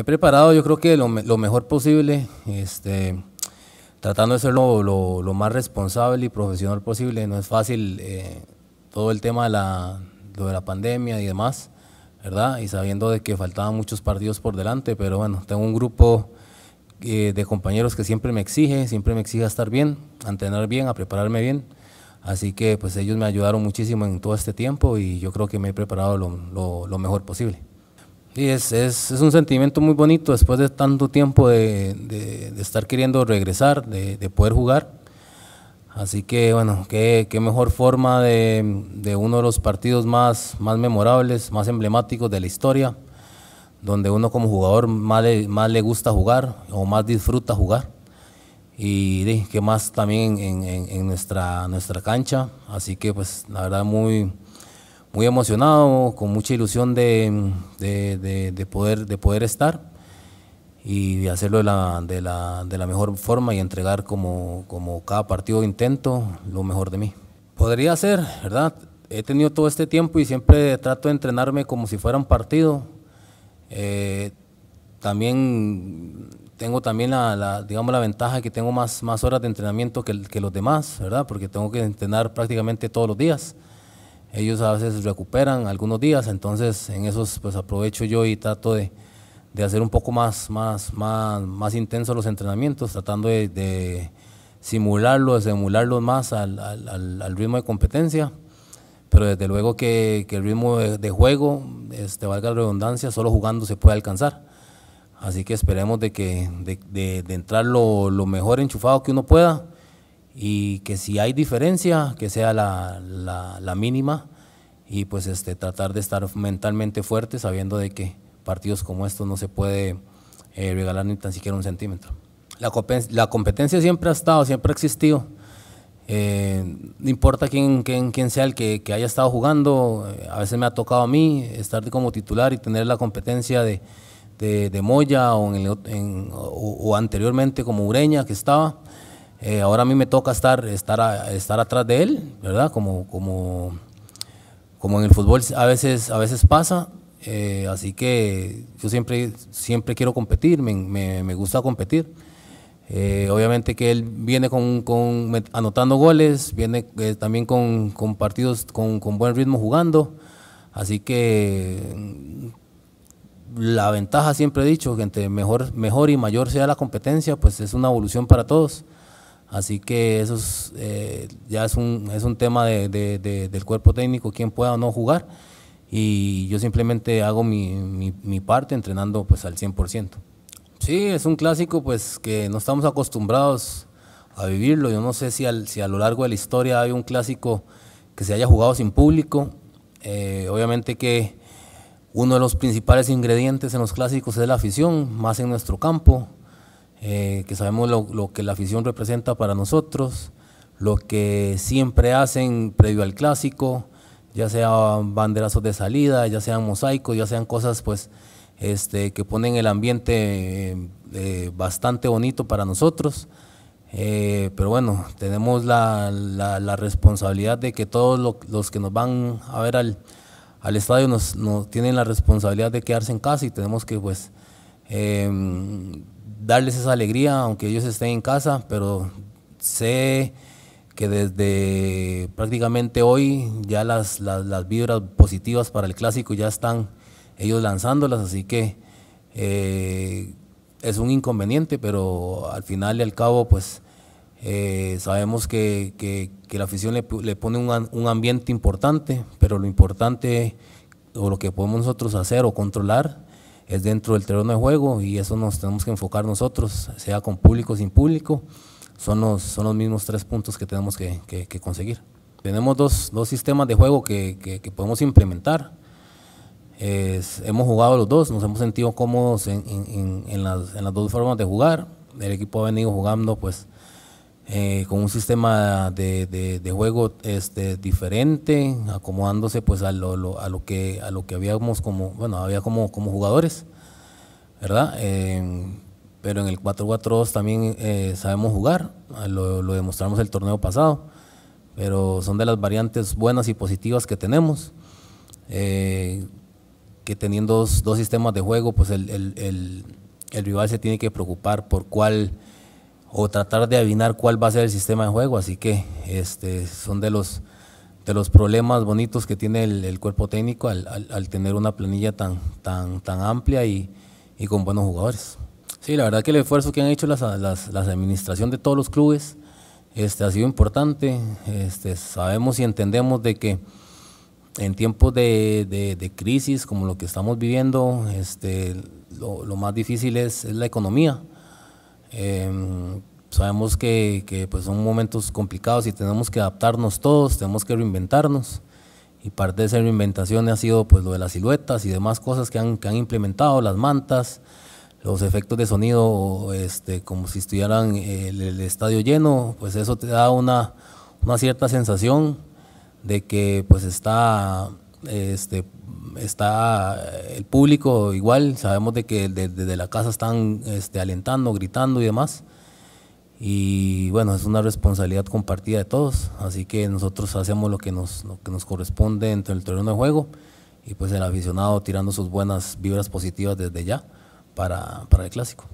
he preparado yo creo que lo, mejor posible, este, tratando de ser lo, más responsable y profesional posible. No es fácil eh, todo el tema de la, de la pandemia y demás, ¿verdad? Y sabiendo de que faltaban muchos partidos por delante, pero bueno, tengo un grupo eh, de compañeros que siempre me exige, siempre me exige estar bien, a entrenar bien, a prepararme bien. Así que pues ellos me ayudaron muchísimo en todo este tiempo y yo creo que me he preparado lo mejor posible. Sí, es, un sentimiento muy bonito después de tanto tiempo de, estar queriendo regresar, de, poder jugar. Así que bueno, qué, mejor forma de, uno de los partidos más, más memorables, más emblemáticos de la historia, donde uno como jugador más le, más le gusta jugar o más disfruta jugar. Y qué más también en, nuestra, nuestra cancha. Así que pues la verdad muy muy emocionado, con mucha ilusión de, de, de, poder, de poder estar y hacerlo de la, de la, de la mejor forma y entregar como, como cada partido intento lo mejor de mí. Podría ser, ¿verdad? He tenido todo este tiempo y siempre trato de entrenarme como si fuera un partido. Eh, también tengo también la, la, digamos la ventaja que tengo más, más horas de entrenamiento que, que los demás, ¿verdad? Porque tengo que entrenar prácticamente todos los días ellos a veces recuperan algunos días, entonces en esos pues aprovecho yo y trato de, hacer un poco más, más, más, más intensos los entrenamientos, tratando de, de simularlos, de simularlos más al, ritmo de competencia, pero desde luego que, el ritmo de, juego, este, valga la redundancia, solo jugando se puede alcanzar. Así que esperemos de, que, de, de entrar lo, lo mejor enchufado que uno pueda y que si hay diferencia, que sea la, la, mínima y pues este, tratar de estar mentalmente fuerte sabiendo de que partidos como estos no se puede eh, regalar ni tan siquiera un centímetro. La, la competencia siempre ha estado, siempre ha existido. Eh, no importa quién, quién, quién sea el que, que, haya estado jugando, eh, a veces me ha tocado a mí estar como titular y tener la competencia de, de, de Moya o, o, anteriormente como Ureña que estaba. Eh, ahora a mí me toca estar, estar, estar atrás de él, ¿verdad? Como, en el fútbol a veces, a veces pasa. Eh, así que yo siempre, siempre quiero competir, me, gusta competir. Eh, obviamente que él viene con, anotando goles, viene también con, partidos con, buen ritmo jugando. Así que mm, la ventaja, siempre he dicho, que entre mejor, mejor y mayor sea la competencia, pues es una evolución para todos. Así que eso eh, ya es un, es un tema de, del cuerpo técnico, quién pueda o no jugar. Y yo simplemente hago mi, mi, parte entrenando pues al 100%. Sí, es un clásico pues que no estamos acostumbrados a vivirlo. Yo no sé si, si a lo largo de la historia hay un clásico que se haya jugado sin público. Eh, obviamente que uno de los principales ingredientes en los clásicos es la afición, más en nuestro campo. Eh, que sabemos lo, que la afición representa para nosotros, lo que siempre hacen previo al clásico, ya sea banderazos de salida, ya sean mosaicos, ya sean cosas pues este, que ponen el ambiente eh, eh, bastante bonito para nosotros. pero bueno, tenemos la, responsabilidad de que todos los que nos van a ver al, estadio nos, tienen la responsabilidad de quedarse en casa y tenemos que pues em, darles esa alegría, aunque ellos estén en casa, pero sé que desde prácticamente hoy ya las, vibras positivas para el clásico ya están ellos lanzándolas, así que eh, es un inconveniente, pero al final y al cabo, pues eh, sabemos que, la afición le, pone un, un, ambiente importante, pero lo importante o lo que podemos nosotros hacer o controlar es dentro del terreno de juego y eso nos tenemos que enfocar nosotros, sea con público o sin público, son los, son los mismos tres puntos que tenemos que, que, conseguir. Tenemos dos, dos, sistemas de juego que, que podemos implementar. hemos jugado los dos, nos hemos sentido cómodos en, en, en, las, en, las, dos formas de jugar. El equipo ha venido jugando pues eh, con un sistema de, de, juego este, diferente, acomodándose pues a lo, a lo que a lo que habíamos como, bueno, había como, como jugadores, ¿verdad? Eh, pero en el 4-4-2 también eh, sabemos jugar, lo, demostramos el torneo pasado, pero son de las variantes buenas y positivas que tenemos, que teniendo dos, dos, sistemas de juego, pues el, el, el, el rival se tiene que preocupar por cuál o tratar de adivinar cuál va a ser el sistema de juego. Así que este, son de los, de los problemas bonitos que tiene el, cuerpo técnico al, tener una planilla tan, tan, tan amplia y, y, con buenos jugadores. Sí, la verdad que el esfuerzo que han hecho las, las, administración de todos los clubes este, ha sido importante. Este, sabemos y entendemos de que en tiempos de, de, crisis como lo que estamos viviendo, este, lo, más difícil es la economía. Em, sabemos que, que, pues son momentos complicados y tenemos que adaptarnos todos, tenemos que reinventarnos. Y parte de esa reinventación ha sido pues lo de las siluetas y demás cosas que han, que implementado, las mantas, los efectos de sonido este, como si estuvieran eh, el, estadio lleno, pues eso te da una, cierta sensación de que pues está este, está eh, el público igual, sabemos de que desde la casa están este, alentando, gritando y demás. Y bueno, es una responsabilidad compartida de todos, así que nosotros hacemos lo que nos, nos corresponde dentro el terreno de juego y pues el aficionado tirando sus buenas vibras positivas desde ya para el clásico.